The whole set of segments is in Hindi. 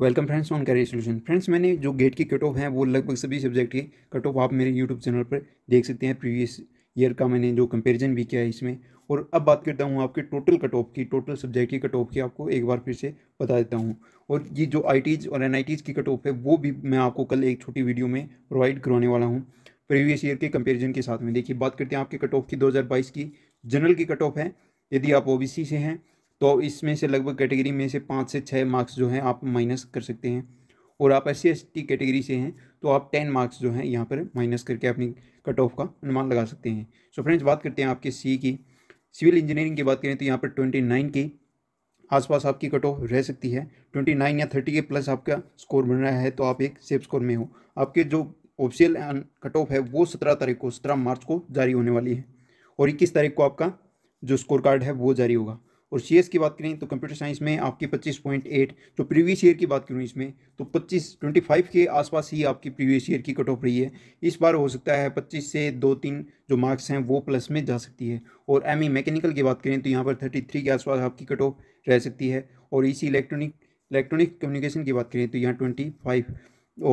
welcome friends on career solution friends मैंने जो गेट की कट ऑफ है वो लगभग सभी सब्जेक्ट के कट ऑफ आप मेरे यूट्यूब चैनल पर देख सकते हैं प्रीवियस ईयर का मैंने जो कंपेरिजन भी किया है इसमें और अब बात करता हूँ आपके टोटल कट ऑफ की टोटल सब्जेक्ट की कट ऑफ की आपको एक बार फिर से बता देता हूँ और ये जो आई और एन की कट ऑफ है वो भी मैं आपको कल एक छोटी वीडियो में प्रोवाइड करवाने वाला हूँ प्रीवियस ईयर के कंपेरिजन के साथ में देखिए बात करते हैं आपके कट ऑफ की दो की जनरल की कट ऑफ है यदि आप ओ से हैं तो इसमें से लगभग कैटेगरी में से पाँच से छः मार्क्स जो हैं आप माइनस कर सकते हैं और आप एस सी कैटेगरी से हैं तो आप टेन मार्क्स जो हैं यहाँ पर माइनस करके अपनी कट ऑफ का अनुमान लगा सकते हैं सो so फ्रेंड्स बात करते हैं आपके सी की सिविल इंजीनियरिंग की बात करें तो यहाँ पर ट्वेंटी नाइन की आसपास आपकी कट ऑफ रह सकती है ट्वेंटी नाइन या थर्टी के प्लस आपका स्कोर बन रहा है तो आप एक सेफ स्कोर में हो आपके जो ऑफिशियल कट ऑफ है वो सत्रह तारीख को सत्रह मार्च को जारी होने वाली है और इक्कीस तारीख को आपका जो स्कोर कार्ड है वो जारी होगा और सी की बात करें तो कंप्यूटर साइंस में आपकी 25.8 जो प्रीवियस ईयर की बात करूँ इसमें तो 25 25 के आसपास ही आपकी प्रीवियस ईयर की कट ऑफ रही है इस बार हो सकता है 25 से दो तीन जो मार्क्स हैं वो प्लस में जा सकती है और एम ई मैकेनिकल की बात करें तो यहाँ पर 33 के आसपास आपकी कट ऑफ रह सकती है और इसी इलेक्ट्रॉनिक इलेक्ट्रॉनिक कम्युनिकेशन की बात करें तो यहाँ ट्वेंटी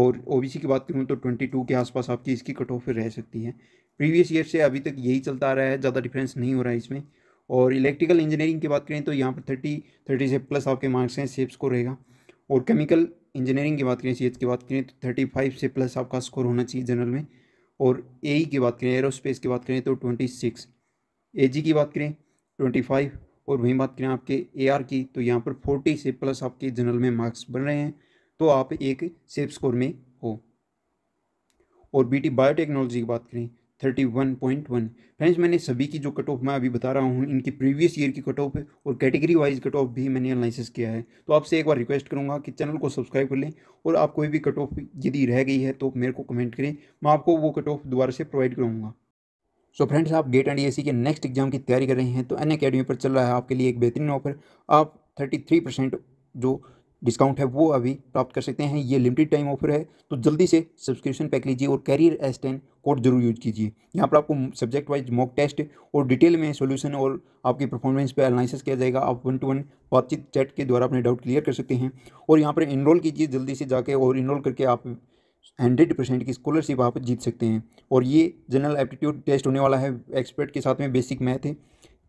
और ओ की बात करूँ तो ट्वेंटी के आसपास आपकी इसकी कट ऑफ रह सकती है प्रीवियस ईयर से अभी तक यही चलता आ रहा है ज़्यादा डिफरेंस नहीं हो रहा है इसमें और इलेक्ट्रिकल इंजीनियरिंग की बात करें तो यहाँ पर थर्टी थर्टी से प्लस आपके मार्क्स हैं सेफ स्कोर रहेगा और केमिकल इंजीनियरिंग की बात करें सी की बात करें तो थर्टी फाइव से प्लस आपका स्कोर होना चाहिए जनरल में और ए e की बात करें एरोस्पेस की बात करें तो ट्वेंटी सिक्स ए जी की बात करें ट्वेंटी फाइव और वहीं बात करें आपके ए आर की तो यहाँ पर फोर्टी से प्लस आपके जनरल में मार्क्स बन रहे हैं तो आप एक सेफ स्कोर में हो और बी टी बायोटेक्नोलॉजी की बात करें thirty one point one friends मैंने सभी की जो कट ऑफ मैं अभी बता रहा हूँ इनकी प्रीवियस ईयर की कट ऑफ और कैटेगरी वाइज कट ऑफ भी मैंने एनालिसिस किया है तो आपसे एक बार रिक्वेस्ट करूँगा कि चैनल को सब्सक्राइब कर लें और आप कोई भी कट ऑफ यदि रह गई है तो मेरे को कमेंट करें मैं आपको वो कट ऑफ दोबारा से प्रोवाइड करूँगा सो so फ्रेंड्स आप गेट एंड ई के नेक्स्ट एग्जाम की तैयारी कर रहे हैं तो एन अकेडमी पर चल रहा है आपके लिए एक बेहतरीन ऑफर आप थर्टी थ्री परसेंट जो डिस्काउंट है वो अभी प्राप्त कर सकते हैं ये लिमिटेड टाइम ऑफर है तो जल्दी से सब्सक्रिप्शन पैक लीजिए और कैरियर एस टेन कोड जरूर यूज कीजिए यहाँ पर आपको सब्जेक्ट वाइज मॉक टेस्ट और डिटेल में सॉल्यूशन और आपकी परफॉर्मेंस पर एनालिसिस किया जाएगा आप वन टू वन बातचीत चैट के द्वारा अपने डाउट क्लियर कर सकते हैं और यहाँ पर इनरोल कीजिए जल्दी से जाके और इनरोल करके आप हंड्रेड परसेंट की स्कॉलरशिप आप जीत सकते हैं और ये जनरल एप्टीट्यूड टेस्ट होने वाला है एक्सपर्ट के साथ में बेसिक मैथ है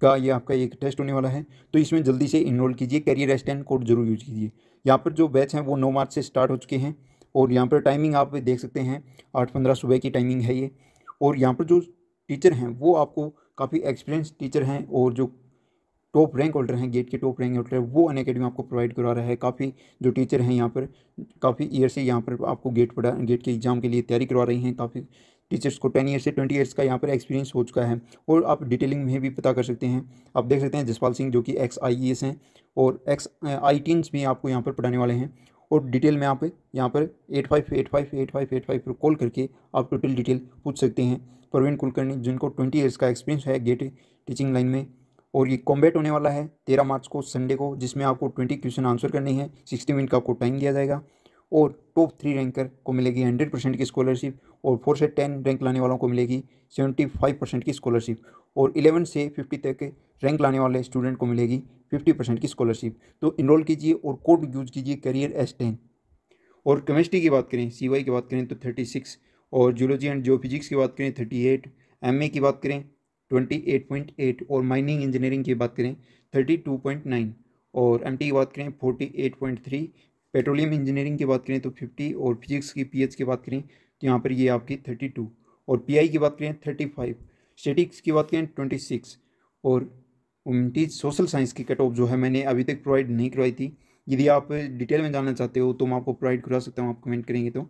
का ये आपका एक टेस्ट होने वाला है तो इसमें जल्दी से इनरोल कीजिए कैरियर एस कोड जरूर यूज कीजिए यहाँ पर जो बैच हैं वो नौ मार्च से स्टार्ट हो चुके हैं और यहाँ पर टाइमिंग आप देख सकते हैं आठ पंद्रह सुबह की टाइमिंग है ये और यहाँ पर जो टीचर हैं वो आपको काफ़ी एक्सपीरियंस टीचर हैं और जो टॉप रैंक होल्डर हैं गेट के टॉप रैंक होल्डर वो अन अकेडमी आपको प्रोवाइड करवा रहा है काफ़ी जो टीचर हैं यहाँ पर काफ़ी ईयर से यहाँ पर आपको गेट पढ़ा गेट के एग्ज़ाम के लिए तैयारी करवा रही हैं काफ़ी टीचर्स को टेन ईयर्स से ट्वेंटी ईयर्स का यहाँ पर एक्सपीरियंस हो चुका है और आप डिटेलिंग में भी पता कर सकते हैं आप देख सकते हैं जसपाल सिंह जो कि एक्स आई एस हैं और एक्स आई भी आपको यहाँ पर पढ़ाने वाले हैं और डिटेल में आप यहाँ पर eight five eight five eight five eight five पर कॉल करके आप टोटल डिटेल पूछ सकते हैं प्रवीण कुलकर्णी जिनको ट्वेंटी ईयर्स का एक्सपीरियंस है गेट टीचिंग लाइन में और ये कॉम्बेट होने वाला है तेरह मार्च को संडे को जिसमें आपको ट्वेंटी क्वेश्चन आंसर करने हैं सिक्सटी मिनट का आपको टाइम दिया जाएगा और टॉप थ्री रैंकर को मिलेगी हंड्रेड परसेंट की स्कॉलरशिप और फोर से टेन रैंक लाने वालों को मिलेगी सेवेंटी फाइव परसेंट की स्कॉलरशिप और इलेवन से फिफ्टी तक रैंक लाने वाले स्टूडेंट को मिलेगी फिफ्टी परसेंट की स्कॉलरशिप तो इनरोल कीजिए और कोड यूज कीजिए करियर एस टेन और केमिस्ट्री की बात करें सी की बात करें तो थर्टी सिक्स और जूलॉजी एंड जियो फिजिक्स की बात करें थर्टी एट एम ए की बात करें ट्वेंटी एट पॉइंट एट और माइनिंग इंजीनियरिंग की बात करें थर्टी टू पॉइंट नाइन और एम टी की बात करें forty eight point three petroleum engineering की बात करें तो फिफ्टी और फिजिक्स की पीएच की बात करें तो यहाँ पर ये आपकी थर्टी टू और पीआई की बात करें थर्टी फाइव स्टेटिक्स की बात करें ट्वेंटी सिक्स और उनतीस सोशल साइंस की कट ऑफ जो है मैंने अभी तक प्रोवाइड नहीं करवाई थी यदि आप डिटेल में जानना चाहते हो तो मैं आपको प्रोवाइड करवा सकता हूँ आप कमेंट करेंगे तो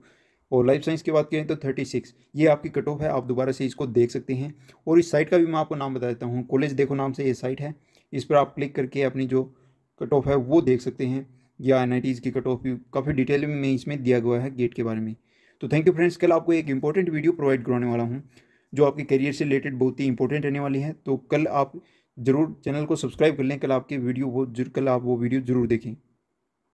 और लाइफ साइंस की बात करें तो थर्टी सिक्स ये आपकी कट ऑफ है आप दोबारा से इसको देख सकते हैं और इस साइट का भी मैं आपको नाम बता देता हूँ कॉलेज देखो नाम से ये साइट है इस पर आप क्लिक करके अपनी जो कट ऑफ है वो देख सकते हैं या एन की कट ऑफ काफ़ी डिटेल में इसमें दिया गया है गेट के बारे में तो थैंक यू फ्रेंड्स कल आपको एक इंपॉर्टेंट वीडियो प्रोवाइड करवाने वाला हूँ जो आपके करियर से रिलेटेड बहुत ही इंपॉर्टेंट रहने वाली है तो कल आप ज़रूर चैनल को सब्सक्राइब कर लें कल आपकी वीडियो वो कल आप वो वीडियो ज़रूर देखें